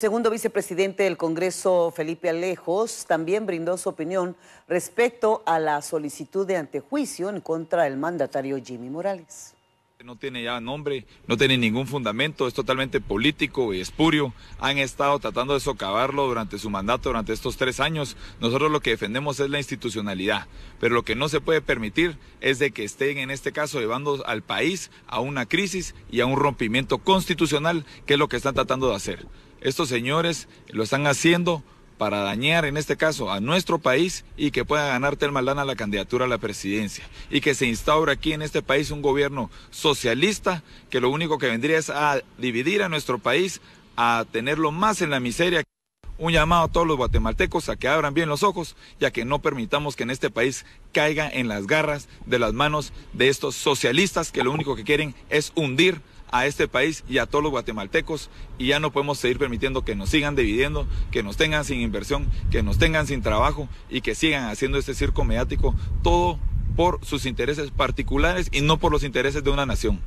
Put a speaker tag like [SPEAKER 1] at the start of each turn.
[SPEAKER 1] Segundo vicepresidente del Congreso, Felipe Alejos, también brindó su opinión respecto a la solicitud de antejuicio en contra del mandatario Jimmy Morales
[SPEAKER 2] no tiene ya nombre, no tiene ningún fundamento, es totalmente político y espurio. Han estado tratando de socavarlo durante su mandato, durante estos tres años. Nosotros lo que defendemos es la institucionalidad, pero lo que no se puede permitir es de que estén en este caso llevando al país a una crisis y a un rompimiento constitucional, que es lo que están tratando de hacer. Estos señores lo están haciendo para dañar en este caso a nuestro país y que pueda ganar Telma a la candidatura a la presidencia y que se instaure aquí en este país un gobierno socialista que lo único que vendría es a dividir a nuestro país, a tenerlo más en la miseria. Un llamado a todos los guatemaltecos a que abran bien los ojos ya que no permitamos que en este país caiga en las garras de las manos de estos socialistas que lo único que quieren es hundir a este país y a todos los guatemaltecos y ya no podemos seguir permitiendo que nos sigan dividiendo, que nos tengan sin inversión, que nos tengan sin trabajo y que sigan haciendo este circo mediático todo por sus intereses particulares y no por los intereses de una nación.